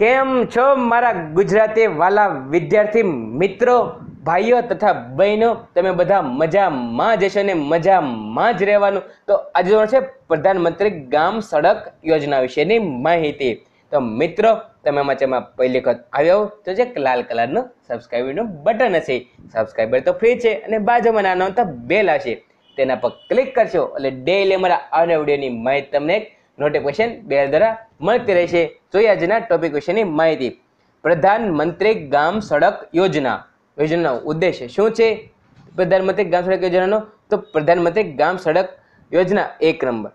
કેમ છો મારા ગુજરાતી વાલા વિદ્યાર્થી મિત્રો ભાઈઓ તથા બહેનો તમે બધા મજામાં જશો ને મજામાં જ રહેવાનું તો આજે છે પ્રધાનમંત્રી ગામ સડક યોજના વિશેની માહિતી તો મિત્રો તમે મચામાં પહેલી વખત આવ્યો તો જે લાલ કલરનું સબસ્ક્રાઈબરનું બટન હશે સબસ્ક્રાઈબર તો ફ્રી છે અને બાજુમાં નાનો તો બેલ હશે તેના પર ક્લિક કરશો એટલે ડેઈલી અમારા આવના વિડીયોની માહિતી તમને નોટિફિકેશન બે દ્વારા મળતી રહેશે જોઈએ આજના ટોપિક વિશેની માહિતી પ્રધાનમંત્રી ગામ સડક યોજના યોજનાનો ઉદ્દેશ શું છે પ્રધાનમંત્રી ગામ સડક યોજનાનો તો પ્રધાનમંત્રી ગામ સડક યોજના એક નંબર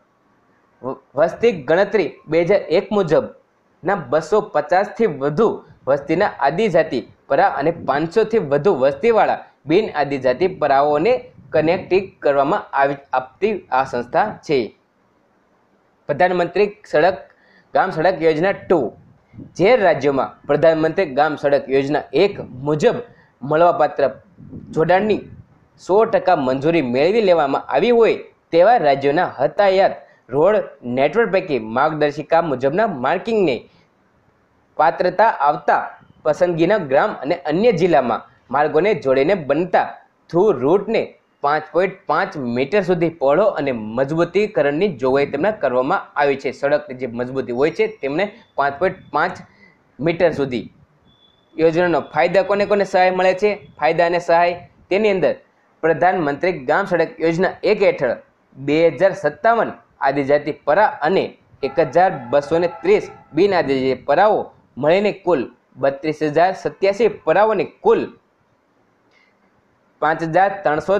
વસ્તી ગણતરી બે હજાર એક મુજબના બસો પચાસથી વધુ વસ્તીના આદિજાતિ પરા અને પાંચસોથી વધુ વસ્તીવાળા બિન આદિજાતિ પરાઓને કનેક્ટિંગ કરવામાં આવી આપતી આ સંસ્થા છે પ્રધાનમંત્રી સડક ગામ સડક યોજના ટુ જે રાજ્યોમાં પ્રધાનમંત્રી ગામ સડક યોજના એક મુજબ મળવાપાત્ર જોડાણની સો ટકા મંજૂરી મેળવી લેવામાં આવી હોય તેવા રાજ્યોના હતાયાત રોડ નેટવર્ક પૈકી માર્ગદર્શિકા મુજબના માર્કિંગને પાત્રતા આવતા પસંદગીના ગ્રામ અને અન્ય જિલ્લામાં માર્ગોને જોડીને બનતા થ્રુ રૂટને પાંચ પોઈન્ટ પાંચ મીટર સુધી પહોળો અને મજબૂતીકરણની જોગવાઈ તેમને કરવામાં આવી છે સડકની જે મજબૂતી હોય છે તેમને પાંચ પોઈન્ટ પાંચ મીટર સુધી યોજનાનો ફાયદા કોને કોને સહાય મળે છે ફાયદા અને સહાય તેની અંદર પ્રધાનમંત્રી ગામ સડક યોજના એક હેઠળ બે હજાર સત્તાવન આદિજાતિ પરા અને એક હજાર બસો ને ત્રીસ બિન આદિજાતિ પરાઓ મળીને કુલ બત્રીસ હજાર સત્યાસી પરાઓની કુલ પાંચ હજાર ત્રણસો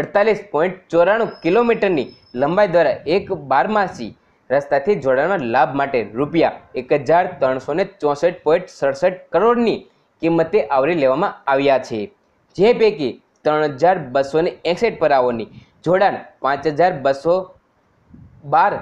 અડતાલીસ પોઈન્ટ ચોરાણું કિલોમીટરની લંબાઈ દ્વારા એક બારમાસી રસ્તાથી જોડાણના લાભ માટે રૂપિયા એક હજાર ત્રણસો ને ચોસઠ પોઈન્ટ સડસઠ કરોડની કિંમતે આવરી લેવામાં આવ્યા છે જે પૈકી ત્રણ હજાર બસો ને એકસઠ પરાઓની જોડાણ પાંચ હજાર બસો બાર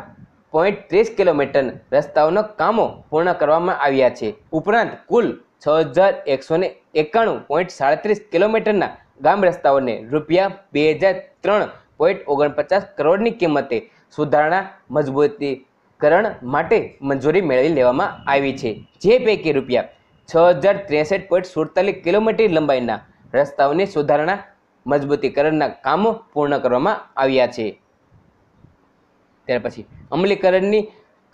પોઈન્ટ ત્રીસ કિલોમીટર રસ્તાઓના કામો પૂર્ણ કરવામાં આવ્યા છે ઉપરાંત કુલ છ હજાર એકસો ને એકાણું પોઈન્ટ સાડત્રીસ કિલોમીટરના ગામ રસ્તાઓને રૂપિયા બે હજાર ત્રણ પોઈન્ટ ઓગણપચાસ કરોડની કિંમતે સુધારણા મજબૂતીકરણ માટે મંજૂરી મેળવી લેવામાં આવી છે જે પૈકી રૂપિયા છ હજાર ત્રેસઠ પોઈન્ટ સુડતાલીસ કિલોમીટર લંબાઈના રસ્તાઓની સુધારણા મજબૂતીકરણના કામો પૂર્ણ કરવામાં આવ્યા છે ત્યાર પછી અમલીકરણની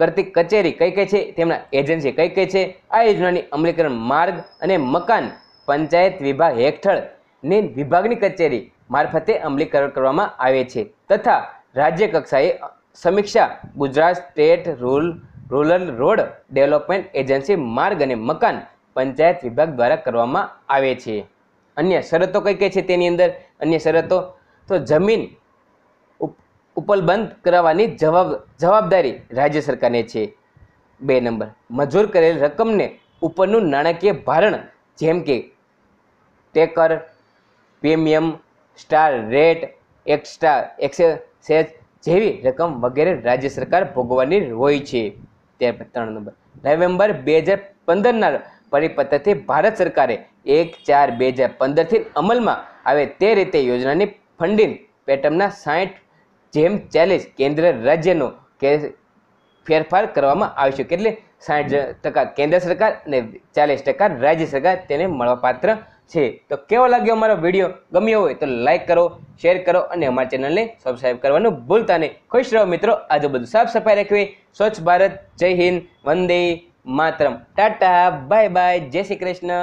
કરતી કચેરી કઈ કઈ છે તેમના એજન્સી કઈ કઈ છે આ યોજનાની અમલીકરણ માર્ગ અને મકાન પંચાયત વિભાગ હેઠળ ને વિભાગની કચેરી મારફતે અમલીકરણ કરવામાં આવે છે તથા રાજ્ય કક્ષાએ સમીક્ષા Gujarat state rule rural road development agency માર્ગ અને મકાન પંચાયત વિભાગ દ્વારા કરવામાં આવે છે અન્ય શરતો કઈ કઈ છે તેની અંદર અન્ય શરતો તો જમીન ઉપલ બંધ કરાવવાની જવાબ જવાબદારી રાજ્ય સરકારને છે બે નંબર મજૂર કરેલ રકમને ઉપરનું નાણાકીય ભારણ જેમ કે ટેકર premium star rate extra excesses જેવી રકમ વગેરે રાજ્ય સરકાર ભોગવવાની હોય છે ત્યારબાદ ત્રણ નંબર નવેમ્બર બે હજાર પંદરના પરિપત્રથી ભારત સરકારે એક ચાર બે હજાર પંદરથી અમલમાં આવે તે રીતે યોજનાની ફંડિંગ પેટર્નના સાઠ જેમ ચાલીસ કેન્દ્ર રાજ્યનો કે ફેરફાર કરવામાં આવ્યો છે એટલે સાઠ ટકા કેન્દ્ર સરકાર અને ચાલીસ ટકા રાજ્ય સરકાર તેને મળવાપાત્ર છે તો કેવો લાગ્યો અમારો વિડીયો ગમ્યો હોય તો લાઈક કરો શેર કરો અને અમારા ચેનલને સબસ્ક્રાઈબ કરવાનું ભૂલતા નહીં ખુશ રહો મિત્રો આજે બધું સાફ સફાઈ રાખવી સ્વચ્છ ભારત જય Hind Vande Mataram tata bye bye જય શ્રી કૃષ્ણ